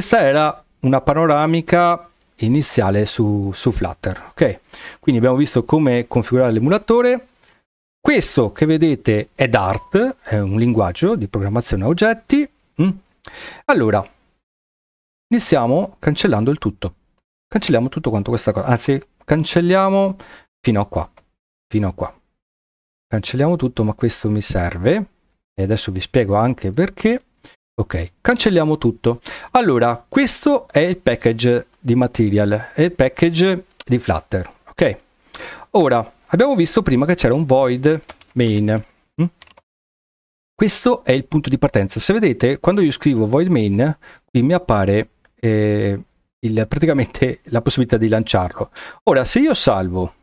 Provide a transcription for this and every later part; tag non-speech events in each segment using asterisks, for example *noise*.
Questa era una panoramica iniziale su, su Flutter. Ok, quindi abbiamo visto come configurare l'emulatore. Questo che vedete è Dart, è un linguaggio di programmazione a oggetti. Mm? Allora, iniziamo cancellando il tutto. Cancelliamo tutto quanto questa cosa, anzi cancelliamo fino a qua, fino a qua. Cancelliamo tutto, ma questo mi serve e adesso vi spiego anche perché. Ok, cancelliamo tutto. Allora, questo è il package di Material, è il package di Flutter. Ok, ora abbiamo visto prima che c'era un void main. Mm? Questo è il punto di partenza. Se vedete, quando io scrivo void main, qui mi appare eh, il, praticamente *laughs* la possibilità di lanciarlo. Ora, se io salvo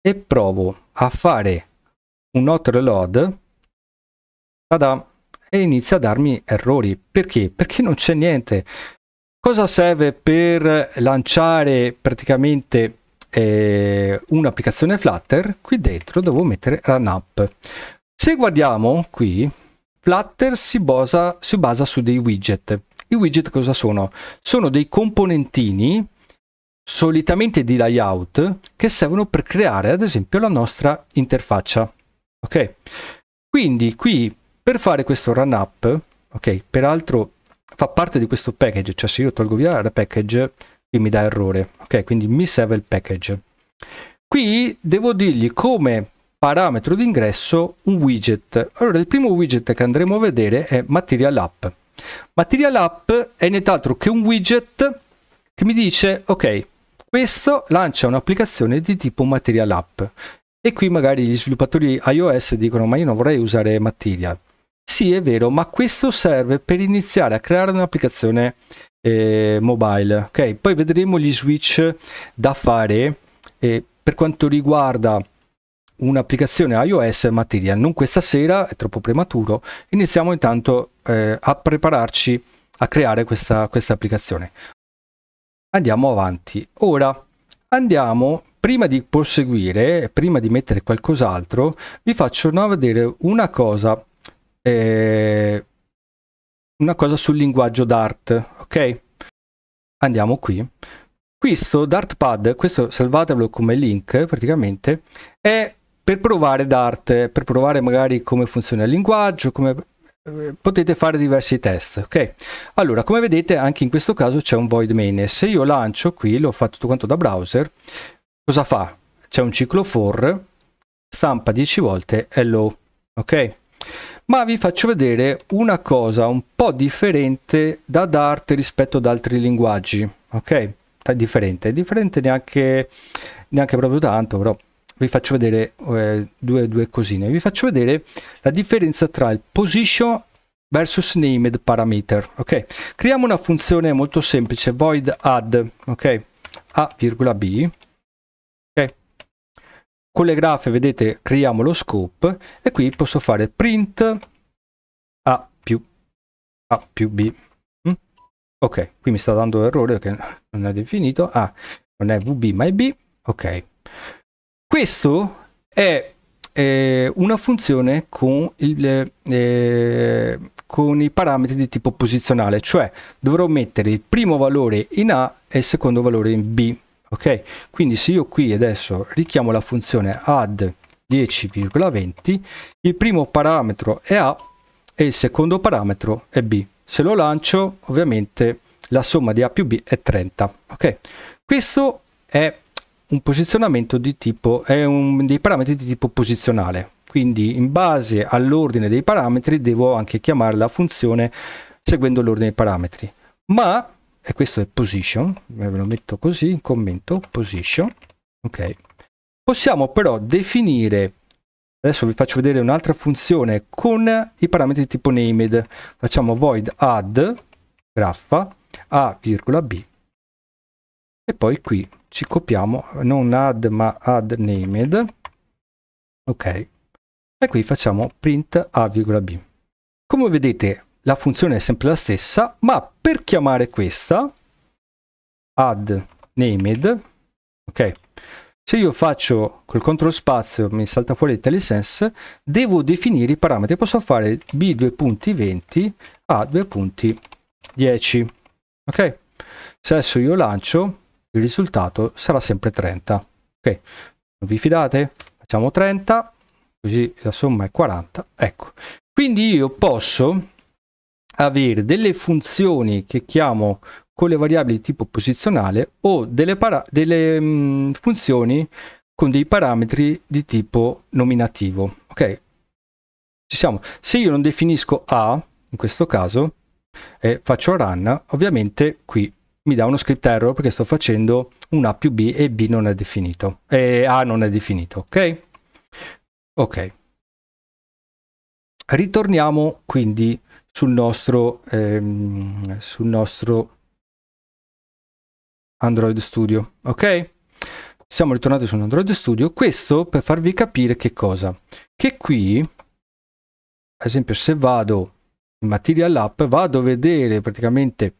e provo a fare un hot reload, tada, e inizia a darmi errori. Perché? Perché non c'è niente. Cosa serve per lanciare praticamente eh, un'applicazione Flutter? Qui dentro devo mettere Run Up. Se guardiamo qui, Flutter si basa, si basa su dei widget. I widget cosa sono? Sono dei componentini solitamente di layout che servono per creare ad esempio la nostra interfaccia ok quindi qui per fare questo run up, ok, peraltro fa parte di questo package, cioè se io tolgo via la package qui mi dà errore, ok, quindi mi serve il package. Qui devo dirgli come parametro d'ingresso un widget. Allora il primo widget che andremo a vedere è Material App. Material App è nient'altro che un widget che mi dice ok, questo lancia un'applicazione di tipo Material App e qui magari gli sviluppatori iOS dicono ma io non vorrei usare Material sì, è vero, ma questo serve per iniziare a creare un'applicazione eh, mobile. Ok, poi vedremo gli switch da fare eh, per quanto riguarda un'applicazione iOS Material. Non questa sera, è troppo prematuro. Iniziamo intanto eh, a prepararci a creare questa, questa applicazione. Andiamo avanti. Ora andiamo prima di proseguire, prima di mettere qualcos'altro, vi faccio vedere una cosa eh, una cosa sul linguaggio Dart, ok? Andiamo qui. Questo Dartpad, questo salvatelo come link praticamente, è per provare Dart, per provare magari come funziona il linguaggio, come eh, potete fare diversi test ok allora come vedete anche in questo caso c'è un void main se io lancio qui l'ho fatto tutto quanto da browser cosa fa c'è un ciclo for stampa 10 volte hello ok ma vi faccio vedere una cosa un po' differente da Dart rispetto ad altri linguaggi, ok? È differente, è differente neanche, neanche proprio tanto, però vi faccio vedere eh, due, due cosine. Vi faccio vedere la differenza tra il position versus named parameter, ok? Creiamo una funzione molto semplice, void add, ok? A, B, con le graffe vedete creiamo lo scope e qui posso fare print a più a più b mm? ok qui mi sta dando errore che non è definito ah non è vb ma è b ok questo è eh, una funzione con, il, eh, con i parametri di tipo posizionale cioè dovrò mettere il primo valore in a e il secondo valore in b ok quindi se io qui adesso richiamo la funzione add 10,20 il primo parametro è a e il secondo parametro è b se lo lancio ovviamente la somma di a più b è 30 ok questo è un posizionamento di tipo è un dei parametri di tipo posizionale quindi in base all'ordine dei parametri devo anche chiamare la funzione seguendo l'ordine dei parametri ma e questo è position ve lo metto così in commento position ok possiamo però definire adesso vi faccio vedere un'altra funzione con i parametri tipo named facciamo void add graffa a virgola b e poi qui ci copiamo non add ma add named ok e qui facciamo print a virgola b come vedete la funzione è sempre la stessa, ma per chiamare questa, add named, ok, se io faccio col control spazio, mi salta fuori il telesense, devo definire i parametri, posso fare b2.20 a 2.10, ok? Se adesso io lancio, il risultato sarà sempre 30, ok? Non vi fidate? Facciamo 30, così la somma è 40, ecco. Quindi io posso avere delle funzioni che chiamo con le variabili di tipo posizionale o delle, delle mh, funzioni con dei parametri di tipo nominativo. Ok? Ci siamo. Se io non definisco A, in questo caso, e faccio run, ovviamente qui mi dà uno script error perché sto facendo un A più B e B non è definito, e A non è definito, ok? Ok. Ritorniamo quindi sul nostro, ehm, sul nostro Android Studio. Ok? Siamo ritornati su Android Studio. Questo per farvi capire che cosa? Che qui, ad esempio, se vado in Material App, vado a vedere praticamente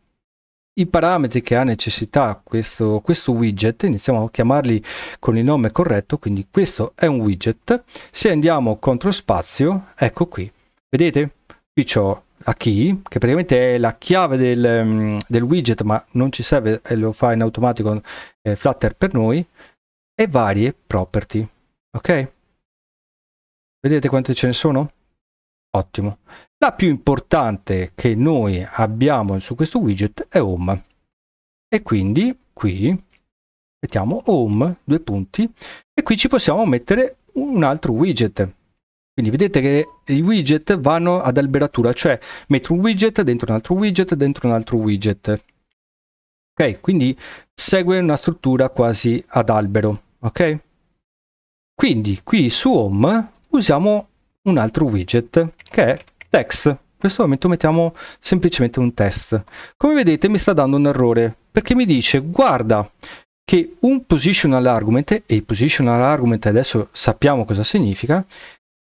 i parametri che ha necessità questo, questo widget, iniziamo a chiamarli con il nome corretto, quindi questo è un widget. Se andiamo contro spazio, ecco qui, vedete? Qui ho a key, che praticamente è la chiave del, mm, del widget, ma non ci serve, e lo fa in automatico eh, Flutter per noi, e varie property. Ok? Vedete quante ce ne sono? Ottimo. La più importante che noi abbiamo su questo widget è home. E quindi qui mettiamo home, due punti, e qui ci possiamo mettere un altro widget quindi vedete che i widget vanno ad alberatura, cioè metto un widget dentro un altro widget dentro un altro widget. Ok, quindi segue una struttura quasi ad albero. Ok, quindi qui su home usiamo un altro widget che è text. In questo momento mettiamo semplicemente un test. Come vedete mi sta dando un errore perché mi dice guarda che un positional argument e il positional argument adesso sappiamo cosa significa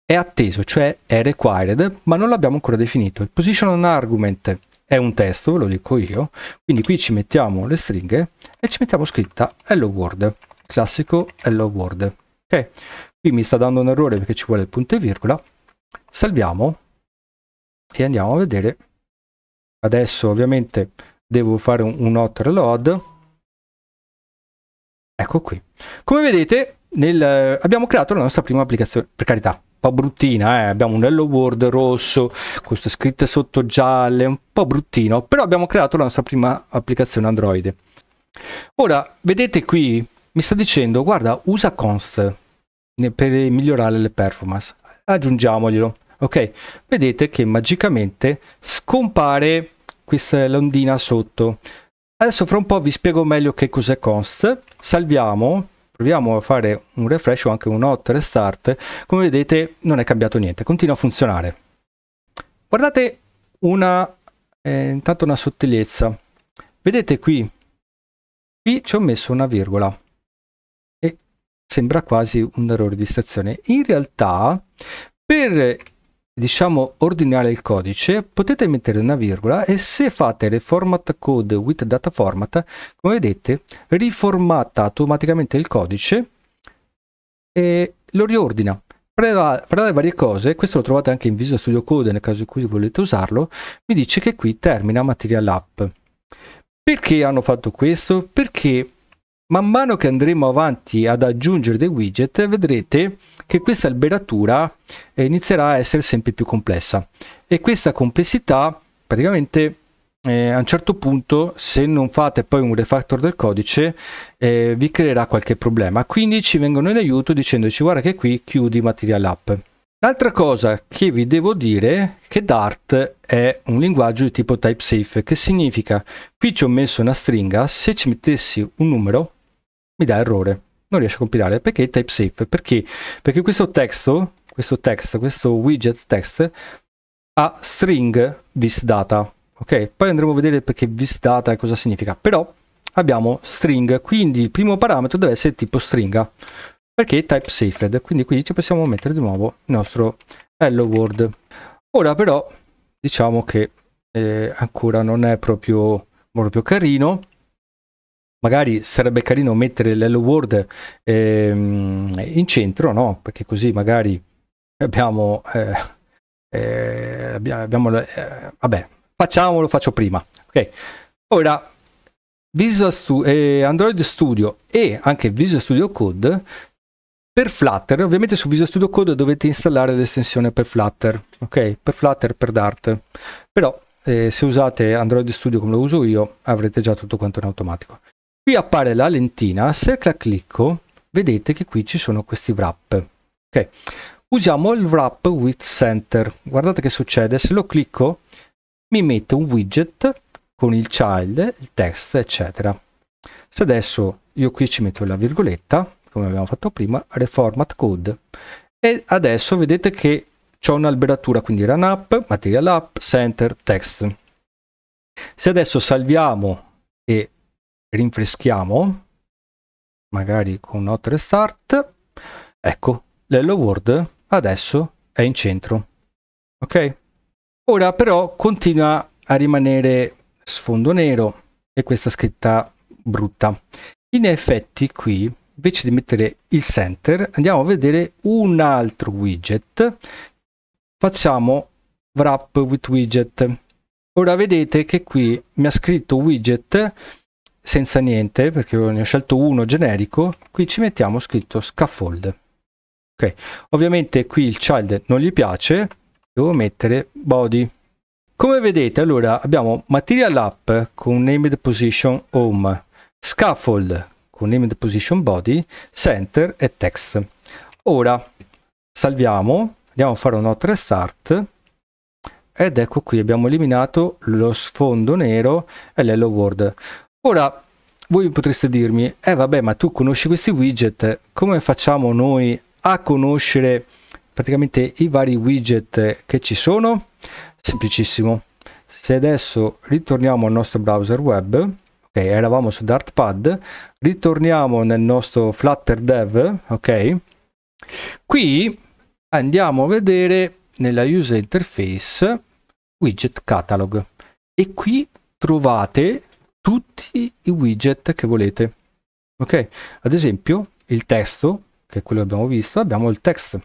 è atteso, cioè è required, ma non l'abbiamo ancora definito. Il position argument è un testo, ve lo dico io, quindi qui ci mettiamo le stringhe e ci mettiamo scritta hello world, classico hello world. Ok, qui mi sta dando un errore perché ci vuole il punto e virgola, salviamo e andiamo a vedere. Adesso ovviamente devo fare un, un hot reload. Ecco qui. Come vedete nel, abbiamo creato la nostra prima applicazione, per carità, po' bruttina, eh? abbiamo un hello world rosso, queste scritte sotto gialle, un po' bruttino, però abbiamo creato la nostra prima applicazione Android. Ora, vedete qui, mi sta dicendo, guarda, usa const per migliorare le performance, aggiungiamoglielo, ok? Vedete che magicamente scompare questa londina sotto. Adesso fra un po' vi spiego meglio che cos'è const, salviamo, proviamo a fare un refresh o anche un hot restart, come vedete non è cambiato niente, continua a funzionare. Guardate una, eh, intanto una sottigliezza. Vedete qui, qui ci ho messo una virgola e sembra quasi un errore di stazione. In realtà per diciamo ordinare il codice potete mettere una virgola e se fate le format code with data format come vedete riformatta automaticamente il codice e lo riordina farà le varie cose questo lo trovate anche in Visual Studio Code nel caso in cui volete usarlo mi dice che qui termina material app perché hanno fatto questo perché Man mano che andremo avanti ad aggiungere dei widget vedrete che questa alberatura eh, inizierà a essere sempre più complessa e questa complessità praticamente eh, a un certo punto se non fate poi un refactor del codice eh, vi creerà qualche problema quindi ci vengono in aiuto dicendoci guarda che qui chiudi material app l'altra cosa che vi devo dire è che Dart è un linguaggio di tipo TypeSafe, che significa qui ci ho messo una stringa se ci mettessi un numero mi dà errore, non riesce a compilare. Perché TypeSafe? Perché? Perché questo testo, questo text, questo widget text ha string visdata. Ok, poi andremo a vedere perché visdata e cosa significa. Però abbiamo string, quindi il primo parametro deve essere tipo stringa, perché è type safe? quindi qui ci possiamo mettere di nuovo il nostro hello world. Ora però diciamo che eh, ancora non è proprio, proprio carino, magari sarebbe carino mettere l'Hello World ehm, in centro, no? Perché così magari abbiamo... Eh, eh, abbiamo eh, vabbè, facciamolo, faccio prima. Ok, ora Visual Studio, eh, Android Studio e anche Visual Studio Code per Flutter, ovviamente su Visual Studio Code dovete installare l'estensione per Flutter, ok? Per Flutter, per Dart. Però eh, se usate Android Studio come lo uso io, avrete già tutto quanto in automatico. Qui appare la lentina, se la clicco vedete che qui ci sono questi wrap. Okay. Usiamo il wrap with center. Guardate che succede, se lo clicco mi mette un widget con il child, il text, eccetera. Se adesso io qui ci metto la virgoletta, come abbiamo fatto prima, reformat code, e adesso vedete che c'è un'alberatura, quindi run up, material up, center, text. Se adesso salviamo rinfreschiamo magari con un hot restart ecco l'hello world adesso è in centro ok ora però continua a rimanere sfondo nero e questa scritta brutta in effetti qui invece di mettere il center andiamo a vedere un altro widget facciamo wrap with widget ora vedete che qui mi ha scritto widget senza niente perché ne ho scelto uno generico qui ci mettiamo scritto scaffold ok ovviamente qui il child non gli piace devo mettere body come vedete allora abbiamo material app con named position home scaffold con named position body center e text ora salviamo andiamo a fare un hot restart ed ecco qui abbiamo eliminato lo sfondo nero e l'hello world Ora, voi potreste dirmi, eh vabbè, ma tu conosci questi widget, come facciamo noi a conoscere praticamente i vari widget che ci sono? Semplicissimo. Se adesso ritorniamo al nostro browser web, ok, eravamo su Dartpad, ritorniamo nel nostro Flutter Dev, ok? Qui andiamo a vedere nella user interface widget catalog e qui trovate tutti i widget che volete. Ok? Ad esempio, il testo, che è quello che abbiamo visto, abbiamo il text.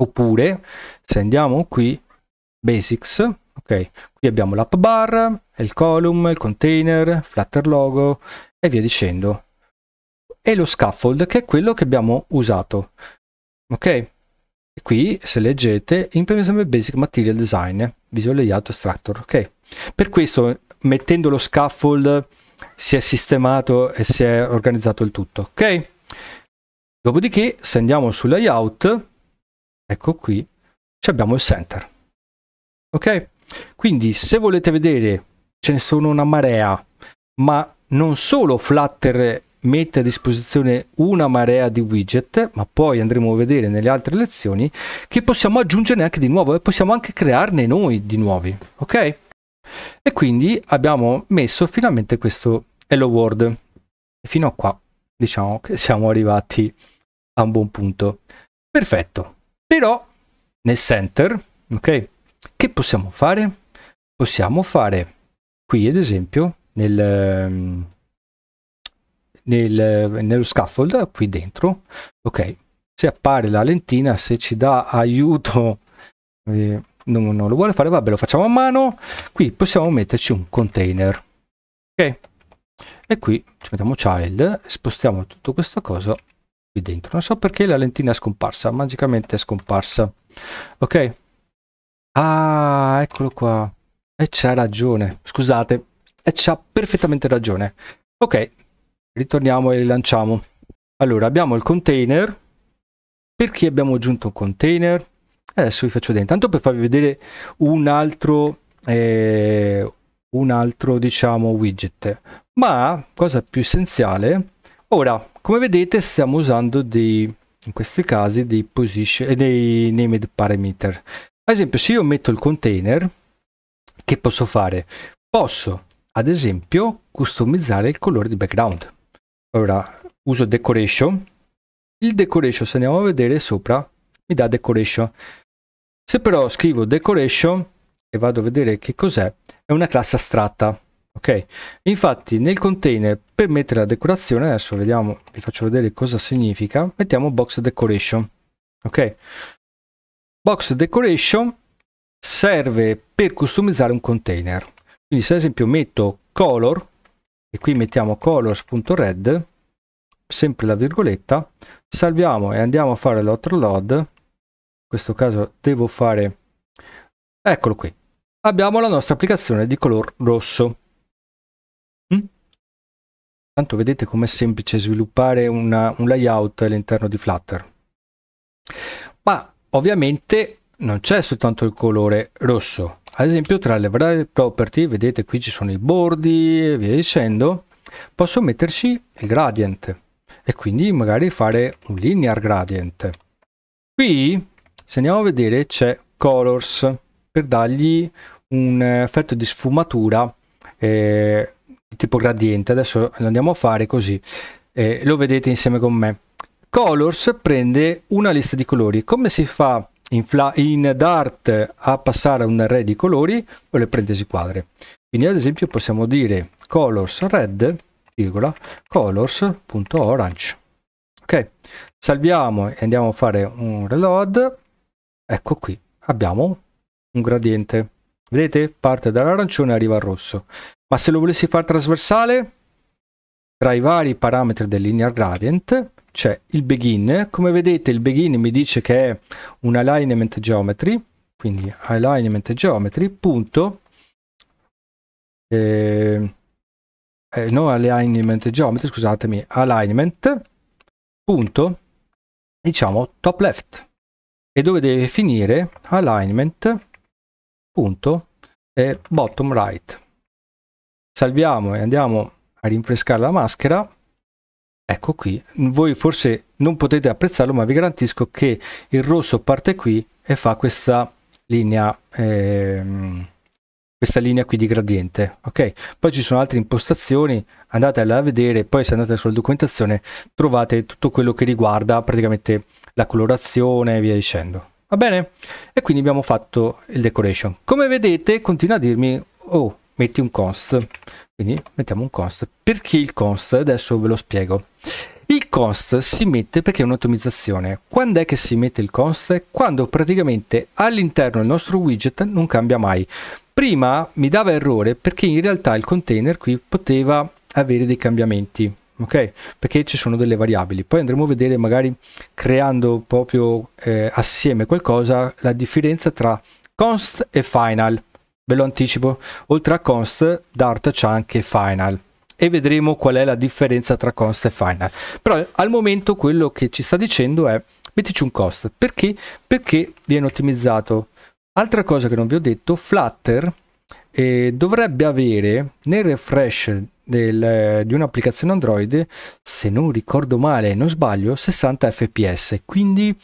Oppure, se andiamo qui, basics, ok? Qui abbiamo l'app bar, il column, il container, Flutter logo e via dicendo. E lo scaffold, che è quello che abbiamo usato. Ok? qui se leggete implementazione basic material design visual layout structure ok per questo mettendo lo scaffold si è sistemato e si è organizzato il tutto ok dopodiché se andiamo sul layout ecco qui ci abbiamo il center ok quindi se volete vedere ce ne sono una marea ma non solo flutter mette a disposizione una marea di widget, ma poi andremo a vedere nelle altre lezioni che possiamo aggiungerne anche di nuovo e possiamo anche crearne noi di nuovi, ok? E quindi abbiamo messo finalmente questo hello world. E fino a qua diciamo che siamo arrivati a un buon punto. Perfetto. Però nel center, ok? Che possiamo fare? Possiamo fare qui ad esempio nel, ehm, nel, nello scaffold qui dentro ok se appare la lentina se ci dà aiuto eh, non, non lo vuole fare, vabbè lo facciamo a mano, qui possiamo metterci un container, ok? E qui ci mettiamo child, spostiamo tutto questo cosa qui dentro, non so perché la lentina è scomparsa, magicamente è scomparsa, ok? Ah, eccolo qua, e c'ha ragione, scusate, e c'ha perfettamente ragione. Ok, ritorniamo e rilanciamo. Allora, abbiamo il container, perché abbiamo aggiunto un container? Adesso vi faccio vedere, intanto per farvi vedere un altro, eh, un altro diciamo widget. Ma, cosa più essenziale, ora, come vedete stiamo usando dei, in questi casi, dei position, eh, dei named parameter. Ad esempio, se io metto il container, che posso fare? Posso, ad esempio, customizzare il colore di background. Allora, uso decoration. Il decoration, se andiamo a vedere sopra, mi dà decoration. Se però scrivo decoration e vado a vedere che cos'è, è una classe astratta. Ok, infatti nel container per mettere la decorazione, adesso vediamo, vi faccio vedere cosa significa, mettiamo box decoration. Ok, box decoration serve per customizzare un container. Quindi se ad esempio metto color, e qui mettiamo colors.red, sempre la virgoletta, salviamo e andiamo a fare load questo caso devo fare eccolo qui abbiamo la nostra applicazione di color rosso mm? tanto vedete com'è semplice sviluppare una, un layout all'interno di Flutter ma ovviamente non c'è soltanto il colore rosso ad esempio tra le varie property vedete qui ci sono i bordi e via dicendo posso metterci il gradient e quindi magari fare un linear gradient qui se andiamo a vedere c'è Colors per dargli un effetto di sfumatura eh, di tipo gradiente. Adesso lo andiamo a fare così. Eh, lo vedete insieme con me. Colors prende una lista di colori. Come si fa in, in Dart a passare un array di colori con le parentesi quadre? Quindi ad esempio possiamo dire colors red, virgola, colors.orange. Ok, salviamo e andiamo a fare un reload ecco qui abbiamo un gradiente vedete parte dall'arancione arriva al rosso ma se lo volessi far trasversale tra i vari parametri del linear gradient c'è il begin come vedete il begin mi dice che è un alignment geometry quindi alignment geometry punto eh, eh, no alignment geometry scusatemi alignment punto diciamo top left e dove deve finire alignment punto e bottom right salviamo e andiamo a rinfrescare la maschera ecco qui voi forse non potete apprezzarlo ma vi garantisco che il rosso parte qui e fa questa linea ehm, questa linea qui di gradiente ok poi ci sono altre impostazioni andatela a vedere poi se andate sulla documentazione trovate tutto quello che riguarda praticamente la colorazione e via dicendo. Va bene? E quindi abbiamo fatto il decoration. Come vedete continua a dirmi, oh, metti un const. Quindi mettiamo un const. Perché il const? Adesso ve lo spiego. Il const si mette perché è un'ottimizzazione. Quando è che si mette il const? Quando praticamente all'interno del nostro widget non cambia mai. Prima mi dava errore perché in realtà il container qui poteva avere dei cambiamenti ok? Perché ci sono delle variabili. Poi andremo a vedere magari creando proprio eh, assieme qualcosa la differenza tra const e final. Ve lo anticipo, oltre a const Dart c'è anche final e vedremo qual è la differenza tra const e final. Però al momento quello che ci sta dicendo è mettici un cost. Perché? Perché viene ottimizzato. Altra cosa che non vi ho detto, Flutter eh, dovrebbe avere nel refresh del, di un'applicazione Android, se non ricordo male, non sbaglio, 60 fps. Quindi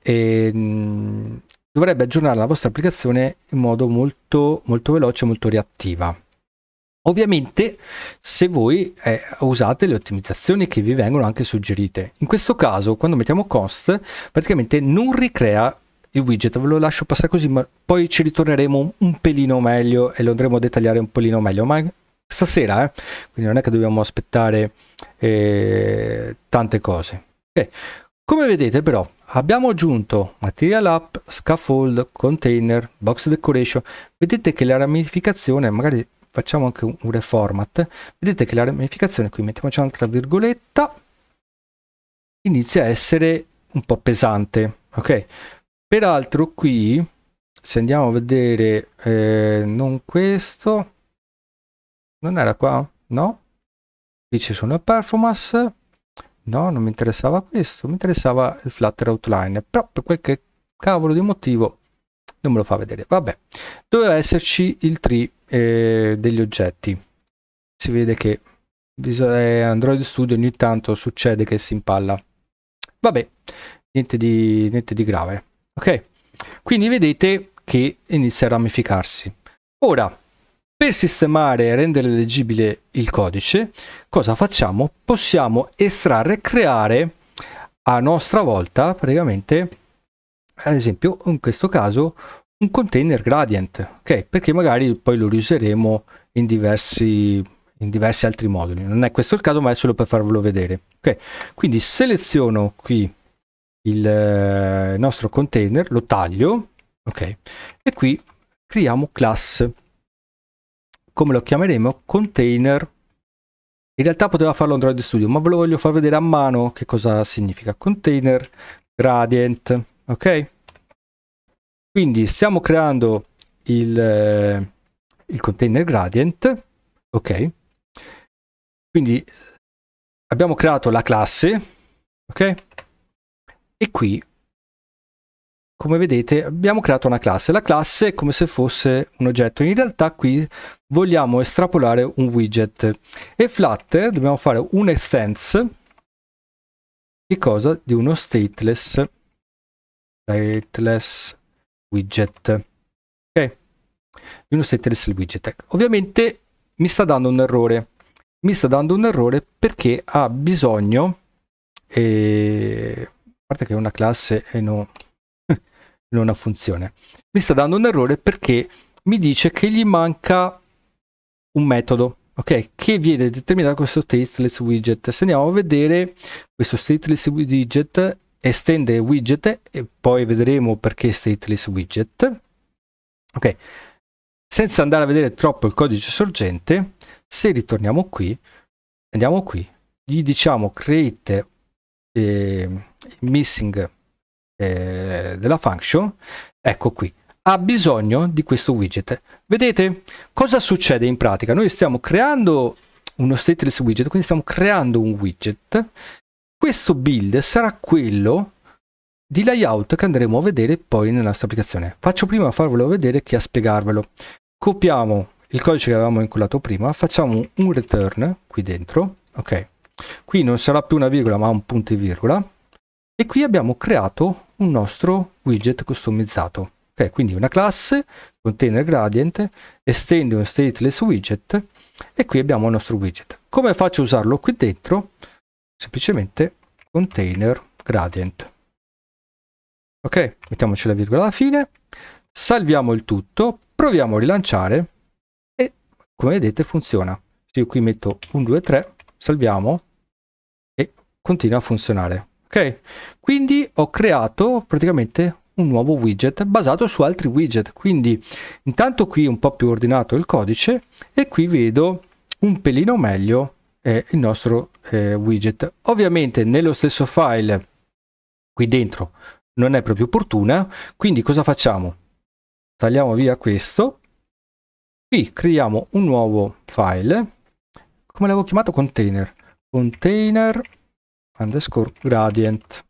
ehm, dovrebbe aggiornare la vostra applicazione in modo molto, molto veloce, molto reattiva. Ovviamente se voi eh, usate le ottimizzazioni che vi vengono anche suggerite. In questo caso, quando mettiamo cost, praticamente non ricrea il widget ve lo lascio passare così ma poi ci ritorneremo un pelino meglio e lo andremo a dettagliare un pelino meglio ma stasera eh? quindi non è che dobbiamo aspettare eh, tante cose okay. come vedete però abbiamo aggiunto material app scaffold container box decoration vedete che la ramificazione magari facciamo anche un reformat vedete che la ramificazione qui mettiamoci un'altra virgoletta inizia a essere un po' pesante ok Peraltro qui, se andiamo a vedere, eh, non questo, non era qua? No? Qui ci sono le performance, no, non mi interessava questo, mi interessava il Flutter Outline, però per qualche cavolo di motivo non me lo fa vedere. Vabbè, doveva esserci il tree eh, degli oggetti. Si vede che eh, Android Studio ogni tanto succede che si impalla. Vabbè, niente di, niente di grave. Ok? Quindi vedete che inizia a ramificarsi. Ora, per sistemare e rendere leggibile il codice, cosa facciamo? Possiamo estrarre e creare a nostra volta, praticamente, ad esempio, in questo caso, un container gradient, ok? Perché magari poi lo riuseremo in diversi, in diversi altri moduli. Non è questo il caso, ma è solo per farvelo vedere. Ok? Quindi seleziono qui il eh, nostro container, lo taglio, ok, e qui creiamo class. Come lo chiameremo? Container. In realtà poteva farlo Android Studio, ma ve lo voglio far vedere a mano che cosa significa. Container gradient, ok? Quindi stiamo creando il, eh, il container gradient, ok? Quindi abbiamo creato la classe, ok? E qui, come vedete, abbiamo creato una classe. La classe è come se fosse un oggetto. In realtà qui vogliamo estrapolare un widget. E Flutter dobbiamo fare un extends Che cosa? Di uno stateless, stateless widget. Ok? Di uno stateless widget. Ecco. Ovviamente mi sta dando un errore. Mi sta dando un errore perché ha bisogno... Eh, parte che è una classe e non, *laughs* non una funzione, mi sta dando un errore perché mi dice che gli manca un metodo, ok? Che viene determinato da questo stateless widget. Se andiamo a vedere, questo stateless widget estende widget e poi vedremo perché stateless widget. Ok, senza andare a vedere troppo il codice sorgente, se ritorniamo qui, andiamo qui, gli diciamo create eh, missing eh, della function, ecco qui, ha bisogno di questo widget. Vedete cosa succede in pratica? Noi stiamo creando uno stateless widget, quindi stiamo creando un widget. Questo build sarà quello di layout che andremo a vedere poi nella nostra applicazione. Faccio prima a farvelo vedere che a spiegarvelo. Copiamo il codice che avevamo incollato prima, facciamo un return qui dentro, ok? Qui non sarà più una virgola ma un punto e virgola. E qui abbiamo creato un nostro widget customizzato. Ok, quindi una classe, container gradient, estende un stateless widget e qui abbiamo il nostro widget. Come faccio a usarlo qui dentro? Semplicemente container gradient. Ok, mettiamoci la virgola alla fine, salviamo il tutto, proviamo a rilanciare e come vedete funziona. Se io qui metto 1, 2, 3, salviamo e continua a funzionare. Ok, quindi ho creato praticamente un nuovo widget basato su altri widget. Quindi intanto qui un po' più ordinato il codice e qui vedo un pelino meglio eh, il nostro eh, widget. Ovviamente nello stesso file qui dentro non è proprio opportuna, quindi cosa facciamo? Tagliamo via questo, qui creiamo un nuovo file come l'avevo chiamato container container underscore gradient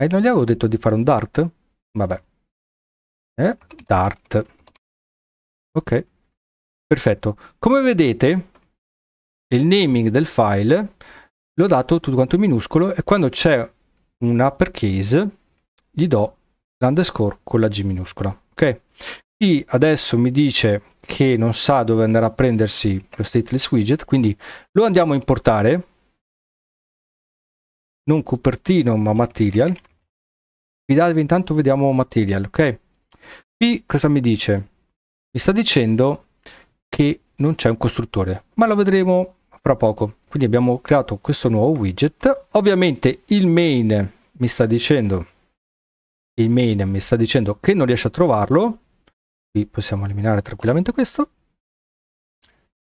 e non gli avevo detto di fare un dart? vabbè eh, dart ok perfetto come vedete il naming del file l'ho dato tutto quanto minuscolo e quando c'è un uppercase gli do l'underscore con la g minuscola ok qui adesso mi dice che non sa dove andare a prendersi lo stateless widget, quindi lo andiamo a importare, non copertino ma material, Guidatevi intanto vediamo material, ok? Qui cosa mi dice? Mi sta dicendo che non c'è un costruttore, ma lo vedremo fra poco. Quindi abbiamo creato questo nuovo widget. Ovviamente il main mi sta dicendo il main mi sta dicendo che non riesce a trovarlo qui possiamo eliminare tranquillamente questo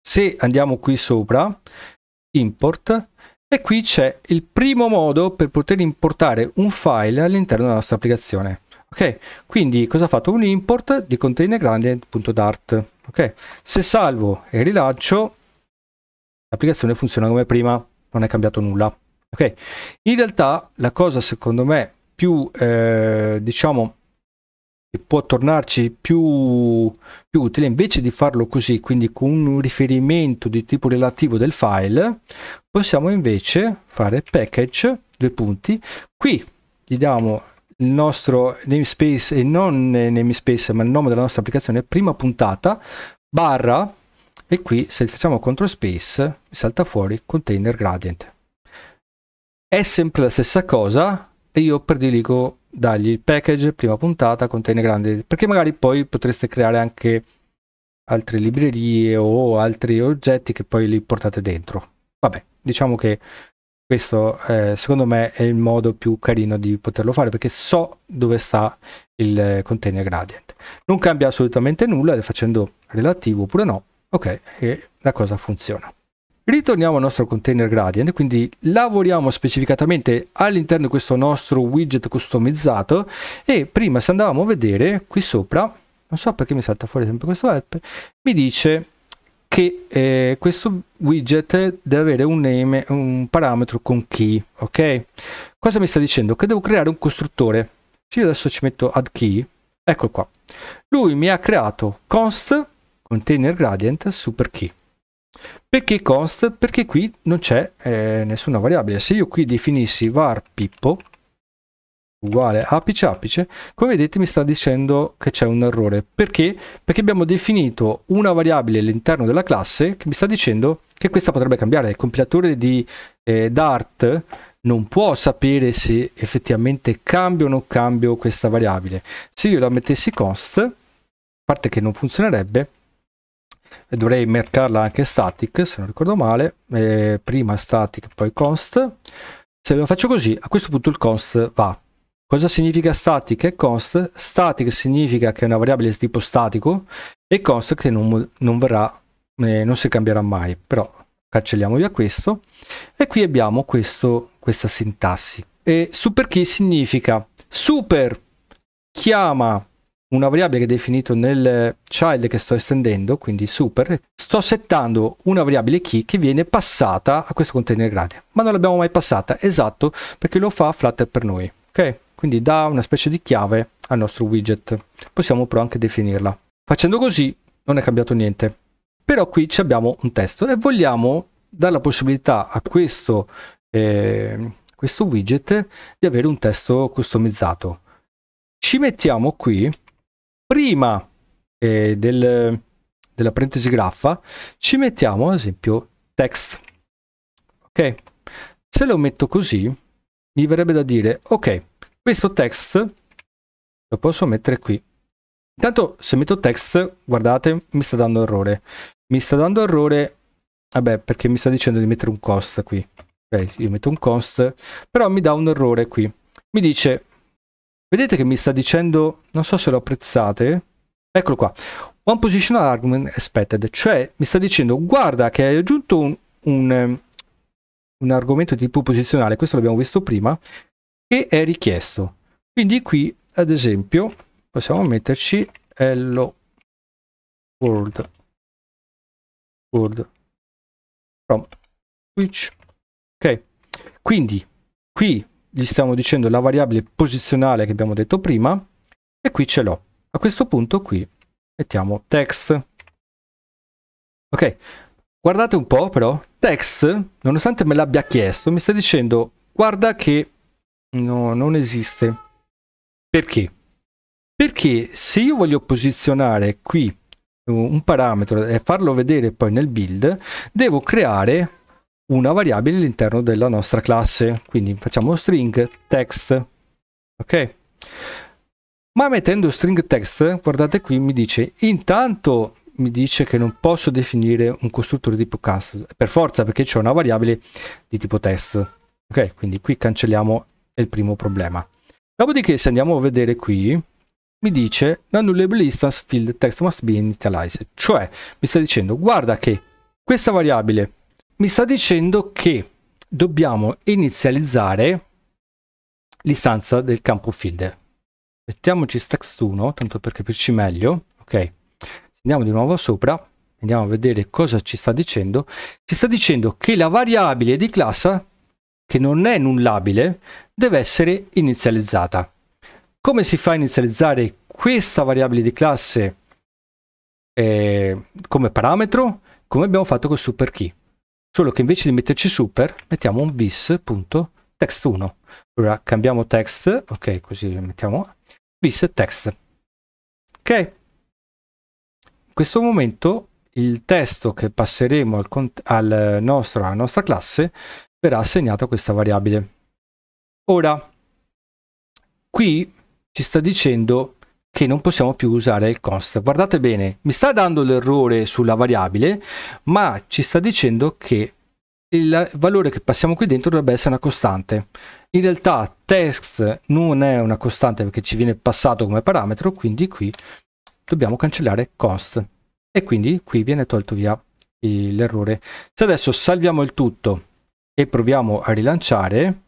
se andiamo qui sopra import e qui c'è il primo modo per poter importare un file all'interno della nostra applicazione ok quindi cosa ha fatto un import di container grande.dart ok se salvo e rilancio l'applicazione funziona come prima non è cambiato nulla ok in realtà la cosa secondo me più eh, diciamo che può tornarci più, più utile, invece di farlo così, quindi con un riferimento di tipo relativo del file, possiamo invece fare package, due punti, qui gli diamo il nostro namespace e non namespace ma il nome della nostra applicazione prima puntata barra e qui se facciamo control space salta fuori container gradient è sempre la stessa cosa e io prediligo dagli il package prima puntata contiene grande perché magari poi potreste creare anche altre librerie o altri oggetti che poi li portate dentro vabbè diciamo che questo eh, secondo me è il modo più carino di poterlo fare perché so dove sta il container gradient non cambia assolutamente nulla facendo relativo oppure no ok e la cosa funziona Ritorniamo al nostro container gradient, quindi lavoriamo specificatamente all'interno di questo nostro widget customizzato e prima se andavamo a vedere qui sopra, non so perché mi salta fuori sempre questo help, mi dice che eh, questo widget deve avere un name, un parametro con key, ok? Cosa mi sta dicendo? Che devo creare un costruttore. Se io adesso ci metto add key, eccolo qua. Lui mi ha creato const container gradient super key. Perché const? Perché qui non c'è eh, nessuna variabile. Se io qui definissi var pippo uguale apice apice, come vedete mi sta dicendo che c'è un errore. Perché? Perché abbiamo definito una variabile all'interno della classe che mi sta dicendo che questa potrebbe cambiare. Il compilatore di eh, Dart non può sapere se effettivamente cambio o non cambio questa variabile. Se io la mettessi const, a parte che non funzionerebbe, dovrei mercarla anche static se non ricordo male eh, prima static poi const se lo faccio così a questo punto il const va cosa significa static e const static significa che è una variabile di tipo statico e const che non, non verrà eh, non si cambierà mai però cancelliamo via questo e qui abbiamo questo, questa sintassi e super key significa super chiama una variabile che ho definito nel child che sto estendendo, quindi super, sto settando una variabile key che viene passata a questo container grade, ma non l'abbiamo mai passata, esatto, perché lo fa Flutter per noi, ok? Quindi dà una specie di chiave al nostro widget, possiamo però anche definirla. Facendo così non è cambiato niente, però qui abbiamo un testo e vogliamo dare la possibilità a questo, eh, questo widget di avere un testo customizzato. Ci mettiamo qui prima eh, del, della parentesi graffa ci mettiamo ad esempio text. Ok? Se lo metto così, mi verrebbe da dire, ok, questo text lo posso mettere qui. Intanto se metto text, guardate, mi sta dando errore. Mi sta dando errore, vabbè, perché mi sta dicendo di mettere un cost qui. Ok, io metto un cost, però mi dà un errore qui. Mi dice Vedete che mi sta dicendo, non so se lo apprezzate, eccolo qua, One Positional Argument Expected, cioè mi sta dicendo guarda che hai aggiunto un, un, ehm, un argomento tipo posizionale, questo l'abbiamo visto prima, che è richiesto. Quindi qui ad esempio possiamo metterci hello world, world from which, Ok, quindi qui gli stiamo dicendo la variabile posizionale che abbiamo detto prima e qui ce l'ho. A questo punto qui mettiamo text. Ok, guardate un po' però, text, nonostante me l'abbia chiesto, mi sta dicendo guarda che no, non esiste. Perché? Perché se io voglio posizionare qui un parametro e farlo vedere poi nel build, devo creare una variabile all'interno della nostra classe. Quindi facciamo string text. Ok? Ma mettendo string text, guardate qui, mi dice intanto mi dice che non posso definire un costruttore di tipo cast per forza perché c'è una variabile di tipo test. Ok, quindi qui cancelliamo il primo problema. Dopodiché se andiamo a vedere qui, mi dice nullable instance field text must be initialized, cioè mi sta dicendo guarda che questa variabile mi sta dicendo che dobbiamo inizializzare l'istanza del campo field. Mettiamoci stax1, tanto per capirci meglio, ok? Andiamo di nuovo sopra, andiamo a vedere cosa ci sta dicendo. Ci sta dicendo che la variabile di classe, che non è nullabile, deve essere inizializzata. Come si fa a inizializzare questa variabile di classe eh, come parametro? Come abbiamo fatto con superkey solo che invece di metterci super mettiamo un vistext 1 allora cambiamo text ok così mettiamo bis text ok in questo momento il testo che passeremo al, al nostro, alla nostra classe verrà assegnato a questa variabile ora qui ci sta dicendo che non possiamo più usare il const. Guardate bene, mi sta dando l'errore sulla variabile, ma ci sta dicendo che il valore che passiamo qui dentro dovrebbe essere una costante. In realtà text non è una costante perché ci viene passato come parametro, quindi qui dobbiamo cancellare const. E quindi qui viene tolto via l'errore. Se adesso salviamo il tutto e proviamo a rilanciare,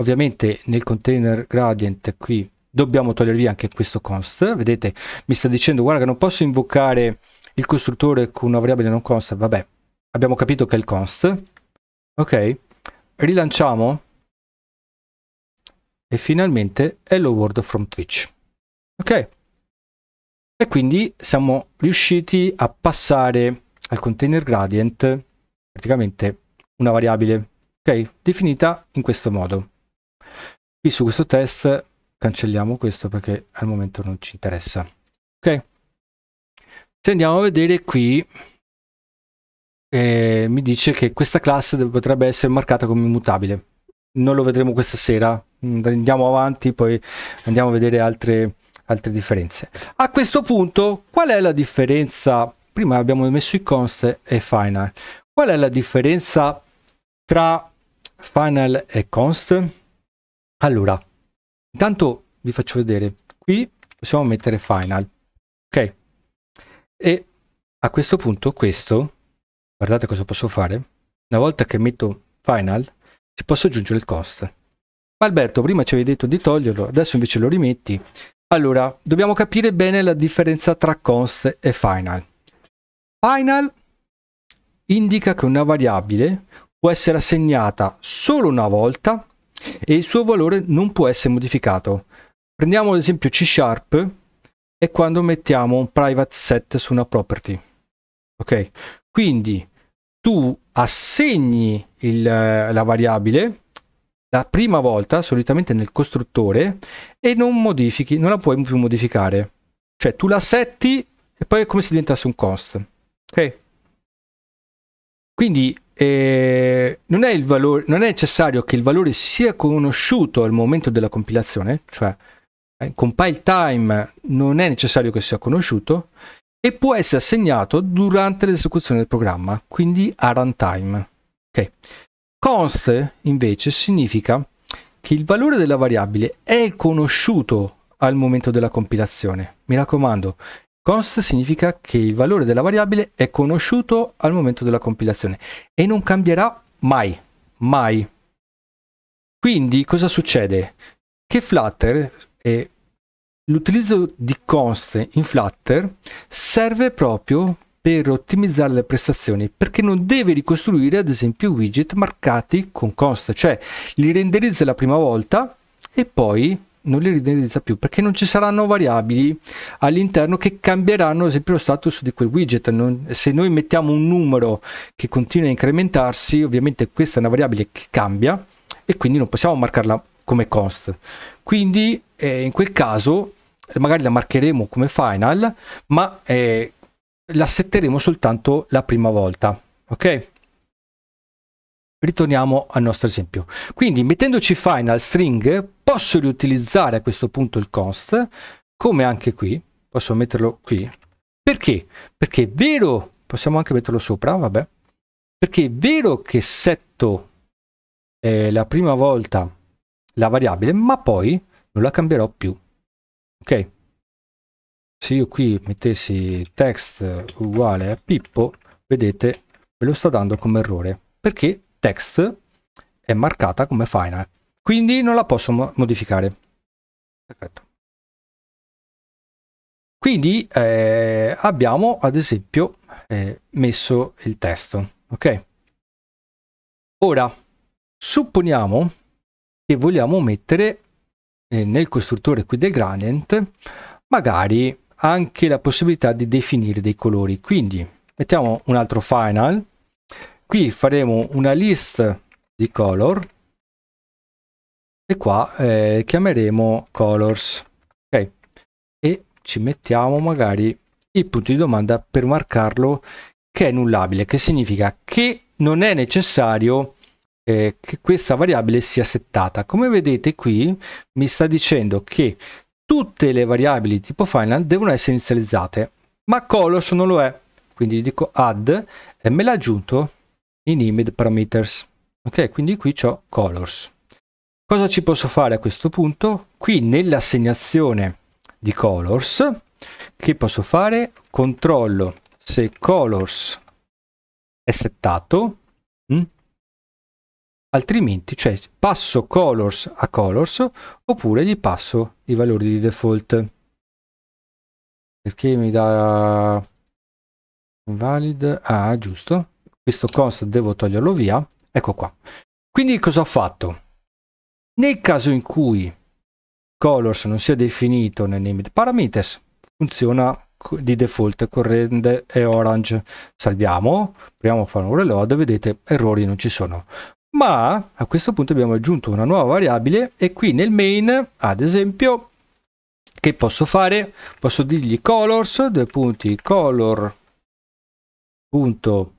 ovviamente nel container gradient qui dobbiamo togliere anche questo const vedete mi sta dicendo guarda che non posso invocare il costruttore con una variabile non const vabbè abbiamo capito che è il const ok rilanciamo e finalmente hello world from twitch ok e quindi siamo riusciti a passare al container gradient praticamente una variabile ok definita in questo modo qui su questo test cancelliamo questo perché al momento non ci interessa ok se andiamo a vedere qui eh, mi dice che questa classe potrebbe essere marcata come immutabile non lo vedremo questa sera mm, andiamo avanti poi andiamo a vedere altre, altre differenze a questo punto qual è la differenza prima abbiamo messo i const e final qual è la differenza tra final e const allora Intanto vi faccio vedere, qui possiamo mettere final, ok? E a questo punto questo, guardate cosa posso fare, una volta che metto final, si posso aggiungere il cost. ma Alberto, prima ci avevi detto di toglierlo, adesso invece lo rimetti. Allora, dobbiamo capire bene la differenza tra const e final. Final indica che una variabile può essere assegnata solo una volta e il suo valore non può essere modificato. Prendiamo ad esempio C Sharp e quando mettiamo un private set su una property. Ok? Quindi tu assegni il, la variabile la prima volta, solitamente nel costruttore, e non modifichi, non la puoi più modificare. Cioè tu la setti e poi è come se diventasse un const. Ok? Quindi eh, non, è valore, non, è necessario che il valore sia conosciuto al momento della compilazione, cioè eh, compile time non è necessario che sia conosciuto e può essere assegnato durante l'esecuzione del programma, quindi a runtime. Okay. Const invece significa che il valore della variabile è conosciuto al momento della compilazione. Mi raccomando, Const significa che il valore della variabile è conosciuto al momento della compilazione e non cambierà mai, mai. Quindi cosa succede? Che Flutter, eh, l'utilizzo di const in Flutter serve proprio per ottimizzare le prestazioni perché non deve ricostruire ad esempio widget marcati con const, cioè li renderizza la prima volta e poi non li renderizza più perché non ci saranno variabili all'interno che cambieranno ad esempio lo status di quel widget non, se noi mettiamo un numero che continua a incrementarsi ovviamente questa è una variabile che cambia e quindi non possiamo marcarla come const quindi eh, in quel caso magari la marcheremo come final ma eh, la setteremo soltanto la prima volta ok ritorniamo al nostro esempio. Quindi mettendoci final string posso riutilizzare a questo punto il const, come anche qui, posso metterlo qui. Perché? Perché è vero, possiamo anche metterlo sopra, vabbè, perché è vero che setto eh, la prima volta la variabile, ma poi non la cambierò più. Ok? Se io qui mettessi text uguale a Pippo, vedete, me lo sta dando come errore. Perché text è marcata come final, quindi non la posso modificare. Perfetto. Quindi eh, abbiamo ad esempio eh, messo il testo, ok? Ora, supponiamo che vogliamo mettere eh, nel costruttore qui del gradient magari anche la possibilità di definire dei colori, quindi mettiamo un altro final qui faremo una list di color e qua eh, chiameremo colors ok e ci mettiamo magari il punto di domanda per marcarlo che è nullabile che significa che non è necessario eh, che questa variabile sia settata come vedete qui mi sta dicendo che tutte le variabili tipo final devono essere inizializzate ma colors non lo è quindi dico add e me l'ha aggiunto in image parameters ok quindi qui ho colors cosa ci posso fare a questo punto qui nell'assegnazione di colors che posso fare controllo se colors è settato mh? Mm? altrimenti cioè passo colors a colors oppure gli passo i valori di default perché mi dà Invalid... ah giusto questo const devo toglierlo via ecco qua quindi cosa ho fatto nel caso in cui colors non sia definito nel limit parameters funziona di default corrente e orange salviamo proviamo a fare un reload vedete errori non ci sono ma a questo punto abbiamo aggiunto una nuova variabile e qui nel main ad esempio che posso fare posso dirgli colors due punti color punto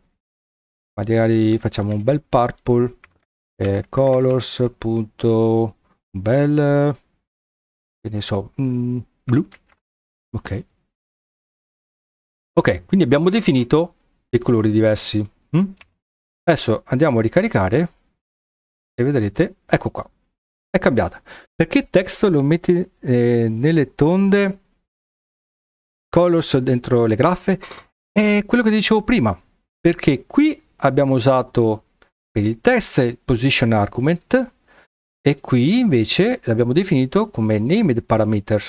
magari facciamo un bel purple eh, colors punto un bel che ne so mm, blu ok ok quindi abbiamo definito dei colori diversi mm? adesso andiamo a ricaricare e vedrete ecco qua è cambiata perché text lo metti eh, nelle tonde colors dentro le graffe è quello che dicevo prima perché qui abbiamo usato per il test position argument e qui invece l'abbiamo definito come named parameter.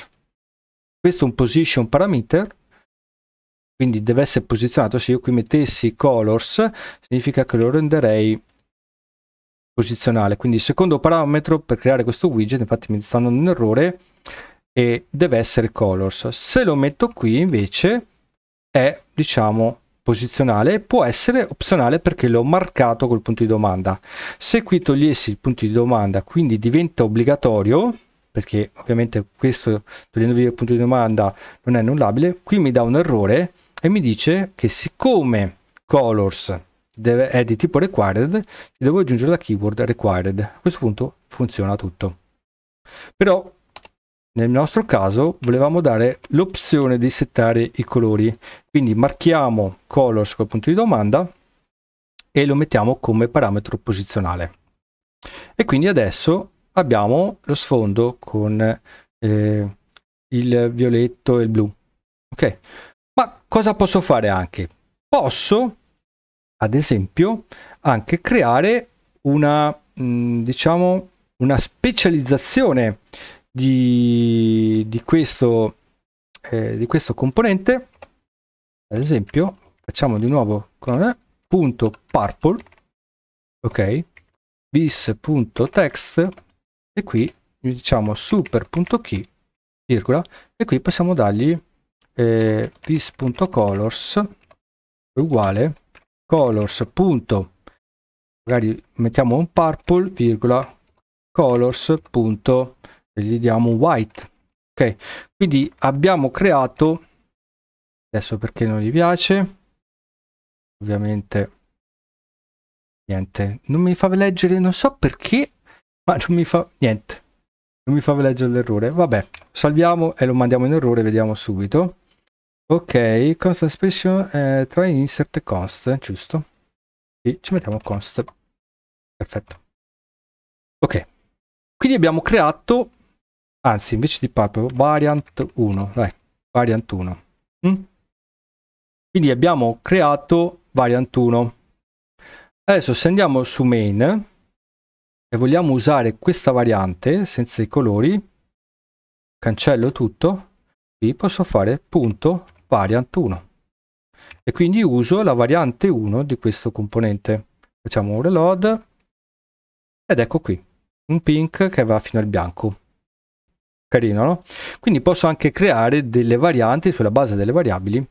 Questo è un position parameter, quindi deve essere posizionato. Se io qui mettessi colors, significa che lo renderei posizionale. Quindi il secondo parametro per creare questo widget, infatti mi sta dando un errore, e deve essere colors. Se lo metto qui invece è, diciamo, posizionale può essere opzionale perché l'ho marcato col punto di domanda. Se qui togliessi il punto di domanda, quindi diventa obbligatorio, perché ovviamente questo togliendovi il punto di domanda non è annullabile, qui mi dà un errore e mi dice che siccome colors deve, è di tipo required, devo aggiungere la keyword required. A questo punto funziona tutto. Però nel nostro caso volevamo dare l'opzione di settare i colori, quindi marchiamo colors col punto di domanda e lo mettiamo come parametro posizionale. E quindi adesso abbiamo lo sfondo con eh, il violetto e il blu. Ok, ma cosa posso fare anche? Posso, ad esempio, anche creare una, mh, mm, diciamo, una specializzazione di, di, questo, eh, di questo componente ad esempio facciamo di nuovo con eh, punto purple ok bis.text e qui diciamo super.key virgola e qui possiamo dargli eh, bis.colors uguale colors. magari mettiamo un purple virgola colors e gli diamo un white ok quindi abbiamo creato adesso perché non gli piace ovviamente niente non mi fa leggere non so perché ma non mi fa niente non mi fa leggere l'errore vabbè salviamo e lo mandiamo in errore vediamo subito ok cost expression eh, tra insert const giusto e ci mettiamo const perfetto ok quindi abbiamo creato Anzi, invece di purple, variant 1. Dai, variant 1. Mm? Quindi abbiamo creato variant 1. Adesso se andiamo su main e vogliamo usare questa variante senza i colori, cancello tutto, qui posso fare punto variant 1. E quindi uso la variante 1 di questo componente. Facciamo un reload ed ecco qui, un pink che va fino al bianco. Carino, no? Quindi posso anche creare delle varianti sulla base delle variabili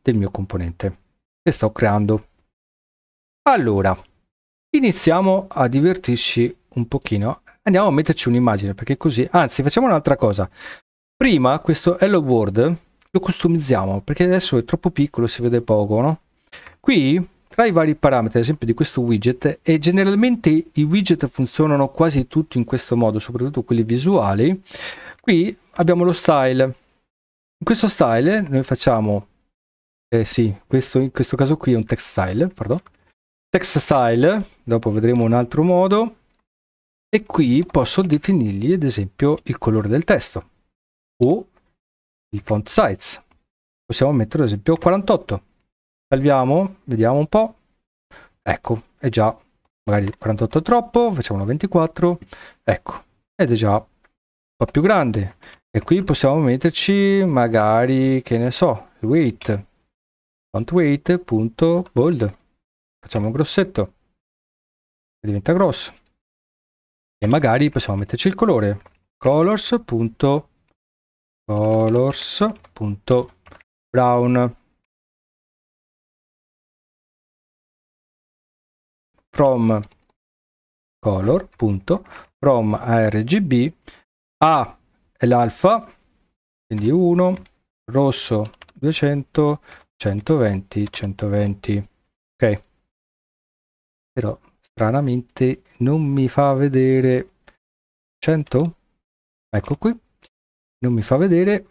del mio componente che sto creando. Allora, iniziamo a divertirci un pochino. Andiamo a metterci un'immagine perché così... Anzi, facciamo un'altra cosa. Prima questo hello world lo customizziamo perché adesso è troppo piccolo, si vede poco, no? Qui tra i vari parametri, ad esempio di questo widget, e generalmente i widget funzionano quasi tutti in questo modo, soprattutto quelli visuali, Qui abbiamo lo style. In questo style noi facciamo, eh sì, questo, in questo caso qui è un text style, pardon. Text style, dopo vedremo un altro modo. E qui posso definirgli ad esempio il colore del testo o il font size. Possiamo mettere ad esempio 48. Salviamo, vediamo un po'. Ecco, è già magari 48 è troppo, facciamolo 24. Ecco, ed è già po' più grande e qui possiamo metterci magari che ne so il weight font weight punto bold facciamo grossetto diventa grosso e magari possiamo metterci il colore colors punto colors punto brown from color punto from rgb a è l'alfa, quindi 1, rosso 200, 120, 120. Ok. Però stranamente non mi fa vedere 100. Ecco qui. Non mi fa vedere.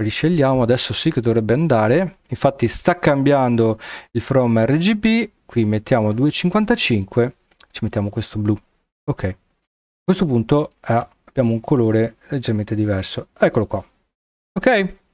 Riscegliamo, adesso sì che dovrebbe andare. Infatti sta cambiando il from RGB. Qui mettiamo 255. Ci mettiamo questo blu. Ok. A questo punto ha abbiamo un colore leggermente diverso eccolo qua ok